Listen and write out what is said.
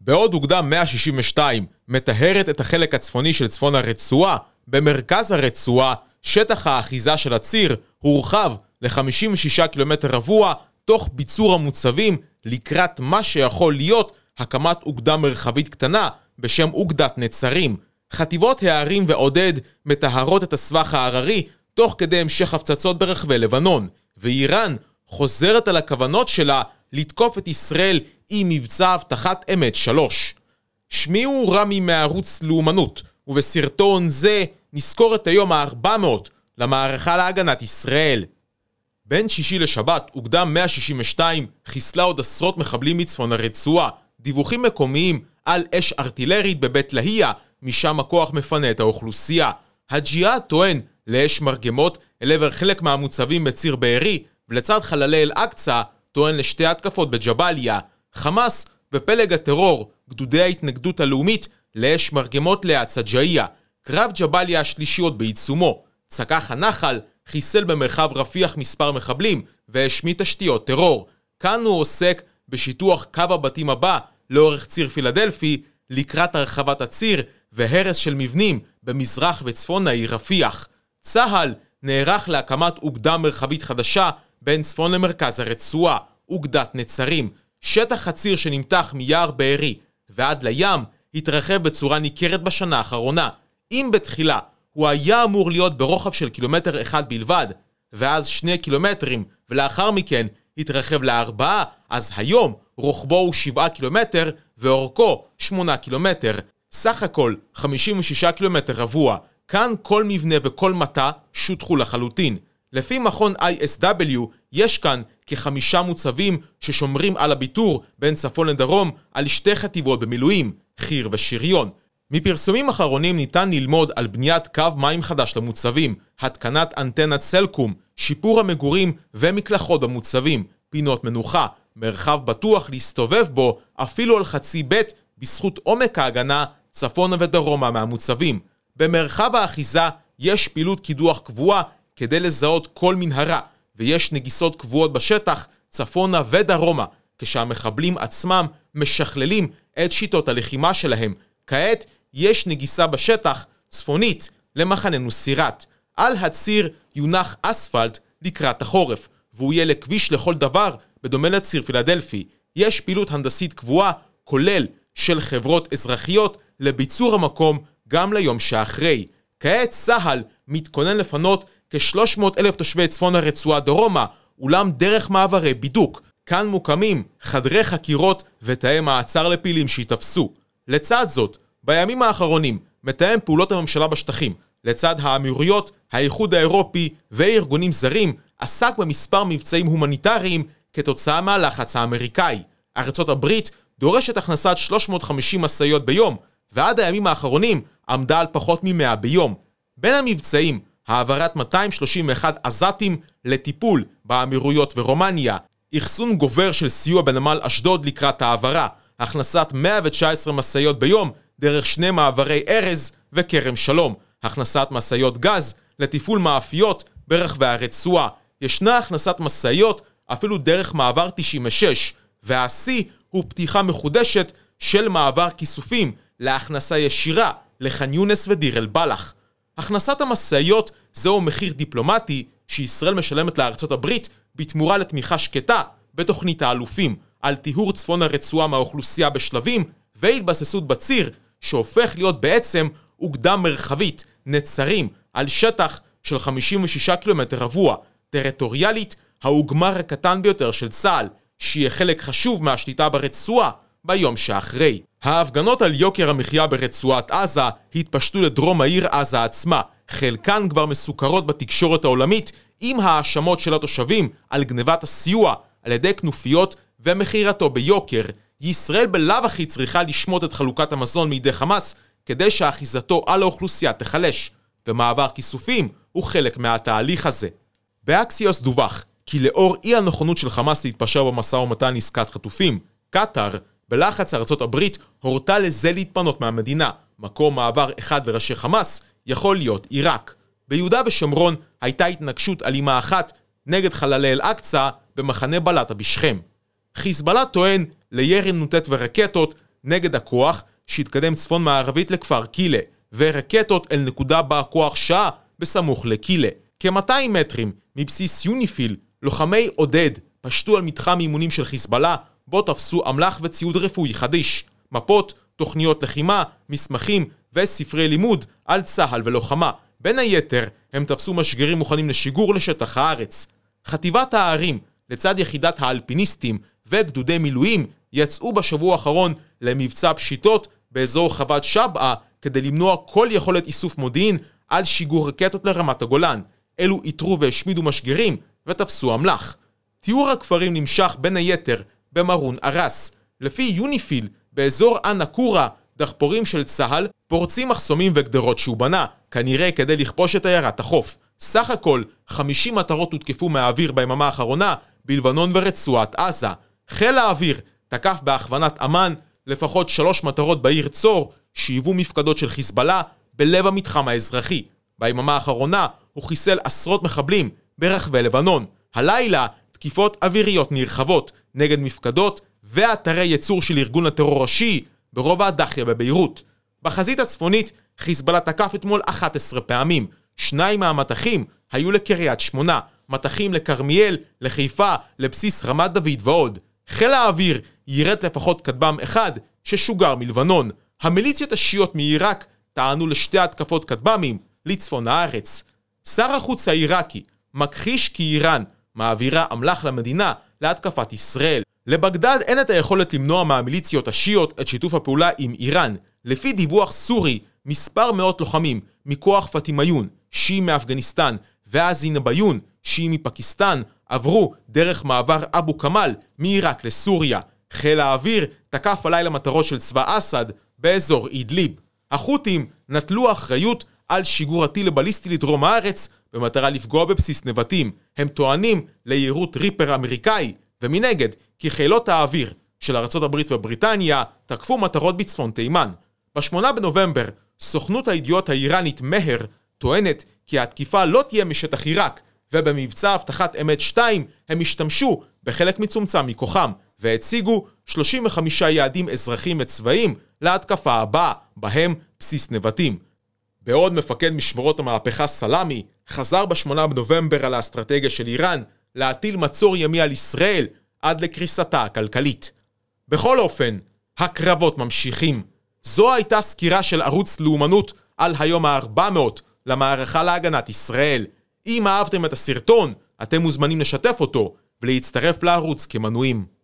בעוד אוגדה 162 מטהרת את החלק הצפוני של צפון הרצועה, במרכז הרצועה, שטח האחיזה של הציר הורחב ל-56 קילומטר רבוע, תוך ביצור המוצבים לקראת מה שיכול להיות הקמת אוגדה מרחבית קטנה בשם אוגדת נצרים. חטיבות הערים ועודד מטהרות את הסבך ההררי תוך כדי המשך הפצצות ברחבי לבנון, ואיראן חוזרת על הכוונות שלה לתקוף את ישראל עם מבצע הבטחת אמת 3. שמי הוא רמי מערוץ לאומנות, ובסרטון זה נזכור את היום ה-400 למערכה להגנת ישראל. בין שישי לשבת, אוגדה 162 חיסלה עוד עשרות מחבלים מצפון הרצועה. דיווחים מקומיים על אש ארטילרית בבית להיה, משם הכוח מפנה את האוכלוסייה. הג'יהאד טוען לאש מרגמות אל עבר חלק מהמוצבים בציר בארי, ולצד חללי אל-אקצא טוען לשתי התקפות בג'באליה. חמאס בפלג הטרור, גדודי ההתנגדות הלאומית לאש מרגמות ליד קרב ג'באליה השלישי עוד בעיצומו. צקח הנחל, חיסל במרחב רפיח מספר מחבלים והשמיט תשתיות טרור. כאן הוא עוסק בשיטוח קו הבתים הבא לאורך ציר פילדלפי לקראת הרחבת הציר והרס של מבנים במזרח וצפון העיר רפיח. צה"ל נערך להקמת אוגדה מרחבית חדשה בין צפון למרכז הרצועה, אוגדת נצרים. שטח הציר שנמתח מיער בארי ועד לים התרחב בצורה ניכרת בשנה האחרונה. אם בתחילה הוא היה אמור להיות ברוחב של קילומטר אחד בלבד, ואז שני קילומטרים, ולאחר מכן התרחב לארבעה, אז היום רוחבו הוא שבעה קילומטר ואורכו שמונה קילומטר. סך הכל 56 קילומטר רבוע. כאן כל מבנה וכל מטע שותחו לחלוטין. לפי מכון ISW, יש כאן כחמישה מוצבים ששומרים על הביטור בין צפון לדרום על שתי חטיבות במילואים, חי"ר ושריון. מפרסומים אחרונים ניתן ללמוד על בניית קו מים חדש למוצבים, התקנת אנטנת סלקום, שיפור המגורים ומקלחות במוצבים, פינות מנוחה, מרחב בטוח להסתובב בו אפילו על חצי ב' בזכות עומק ההגנה צפונה ודרומה מהמוצבים. במרחב האחיזה יש פעילות קידוח קבועה כדי לזהות כל מנהרה, ויש נגיסות קבועות בשטח, צפונה ודרומה, כשהמחבלים עצמם משכללים את שיטות הלחימה שלהם. כעת יש נגיסה בשטח, צפונית, למחננו סירת. על הציר יונח אספלט לקראת החורף, והוא יהיה לכביש לכל דבר, בדומה לציר פילדלפי. יש פעילות הנדסית קבועה, כולל של חברות אזרחיות, לביצור המקום גם ליום שאחרי. כעת צה"ל מתכונן לפנות כ-300 אלף תושבי צפון הרצועה דרומה, אולם דרך מעברי בידוק. כאן מוקמים חדרי חקירות ותאי מעצר לפעילים שייתפסו. לצד זאת, בימים האחרונים מתאם פעולות הממשלה בשטחים, לצד האמירויות, האיחוד האירופי וארגונים זרים, עסק במספר מבצעים הומניטריים כתוצאה מהלחץ האמריקאי. ארצות הברית דורשת הכנסת 350 משאיות ביום, ועד הימים האחרונים עמדה על פחות מ-100 ביום. בין המבצעים העברת 231 עזתים לטיפול באמירויות ורומניה, אחסון גובר של סיוע בנמל אשדוד לקראת העברה, הכנסת 119 משאיות ביום דרך שני מעברי ארז וכרם שלום, הכנסת משאיות גז לתפעול מאפיות ברחבי הרצועה. ישנה הכנסת משאיות אפילו דרך מעבר 96, והשיא הוא פתיחה מחודשת של מעבר כיסופים להכנסה ישירה לחניונס ודיר אל בלח. הכנסת המשאיות זהו מחיר דיפלומטי שישראל משלמת לארצות הברית בתמורה לתמיכה שקטה בתוכנית האלופים על טיהור צפון הרצועה מהאוכלוסייה בשלבים והתבססות בציר שהופך להיות בעצם אוגדה מרחבית, נצרים, על שטח של 56 קילומטר רבוע. טריטוריאלית, האוגמר הקטן ביותר של צה"ל, שיהיה חלק חשוב מהשליטה ברצועה ביום שאחרי. ההפגנות על יוקר המחיה ברצועת עזה התפשטו לדרום העיר עזה עצמה. חלקן כבר מסוקרות בתקשורת העולמית עם האשמות של התושבים על גנבת הסיוע על ידי כנופיות ומכירתו ביוקר. ישראל בלאו הכי צריכה לשמוט את חלוקת המזון מידי חמאס כדי שאחיזתו על האוכלוסייה תיחלש, ומעבר כיסופים הוא חלק מהתהליך הזה. באקסיוס דווח כי לאור אי הנכונות של חמאס להתפשר במשא ומתן עסקת חטופים, קטאר בלחץ ארצות הברית הורתה לזה להתפנות מהמדינה. מקום מעבר אחד לראשי חמאס יכול להיות עיראק. ביהודה ושומרון הייתה התנגשות אלימה אחת נגד חללי אל-אקצא במחנה בלטה בשכם. חיזבאללה טוען לירי נ"ט ורקטות נגד הכוח שהתקדם צפון מערבית לכפר קילה, ורקטות אל נקודה בה הכוח שעה בסמוך לקילה. כ-200 מטרים מבסיס יוניפיל, לוחמי עודד פשטו על מתחם אימונים של חיזבאללה בו תפסו אמל"ח וציוד רפואי חדיש, מפות, תוכניות לחימה, מסמכים וספרי לימוד על צה"ל ולוחמה. בין היתר, הם תפסו משגרים מוכנים לשיגור לשטח הארץ. חטיבת הערים, לצד יחידת האלפיניסטים וגדודי מילואים, יצאו בשבוע האחרון למבצע פשיטות באזור חוות שבעה כדי למנוע כל יכולת איסוף מודיעין על שיגור רקטות לרמת הגולן. אלו איתרו והשמידו משגרים ותפסו אמל"ח. תיאור הכפרים נמשך בין היתר במרון ארס. לפי יוניפיל, באזור קורה דחפורים של צה"ל פורצים מחסומים וגדרות שהוא בנה, כנראה כדי לכבוש את עיירת החוף. סך הכל, 50 מטרות הותקפו מהאוויר ביממה האחרונה, בלבנון ורצועת עזה. חיל האוויר תקף בהכוונת אמ"ן לפחות שלוש מטרות בעיר צור, שהיוו מפקדות של חיזבאללה בלב המתחם האזרחי. ביממה האחרונה הוא חיסל עשרות מחבלים ברחבי לבנון. הלילה, תקיפות אוויריות נרחבות. נגד מפקדות ואתרי ייצור של ארגון הטרור ראשי ברובע הדחיה בביירות. בחזית הצפונית חיזבאללה תקף אתמול 11 פעמים. שניים מהמטחים היו לקריית שמונה, מטחים לכרמיאל, לחיפה, לבסיס רמת דוד ועוד. חיל האוויר יירט לפחות כטב"ם אחד ששוגר מלבנון. המיליציות השיעיות מעיראק טענו לשתי התקפות כטב"מים לצפון הארץ. שר החוץ העיראקי מכחיש כי איראן מעבירה אמל"ח למדינה להתקפת ישראל. לבגדד אין את היכולת למנוע מהמיליציות השיעיות את שיתוף הפעולה עם איראן. לפי דיווח סורי, מספר מאות לוחמים מכוח פטימיון, שיעי מאפגניסטן, ועזין ביון, שיעי מפקיסטן, עברו דרך מעבר אבו כמאל מעיראק לסוריה. חיל האוויר תקף הלילה מטרות של צבא אסד באזור אידליב. החות'ים נטלו אחריות על שיגור הטיל הבליסטי לדרום הארץ במטרה לפגוע בבסיס נבטים. הם טוענים ליירוט ריפר אמריקאי, ומנגד, כי חילות האוויר של ארה״ב ובריטניה תקפו מטרות בצפון תימן. ב-8 בנובמבר, סוכנות הידיעות האיראנית מהר טוענת כי התקיפה לא תהיה משטח עיראק, ובמבצע אבטחת אמת 2 הם השתמשו בחלק מצומצם מכוחם, והציגו 35 יעדים אזרחיים וצבאיים להתקפה הבאה, בהם בסיס נבטים. בעוד מפקד משמרות המהפכה סלאמי חזר ב-8 בנובמבר על האסטרטגיה של איראן להטיל מצור ימי על ישראל עד לקריסתה הכלכלית. בכל אופן, הקרבות ממשיכים. זו הייתה סקירה של ערוץ לאומנות על היום ה-400 למערכה להגנת ישראל. אם אהבתם את הסרטון, אתם מוזמנים לשתף אותו ולהצטרף לערוץ כמנויים.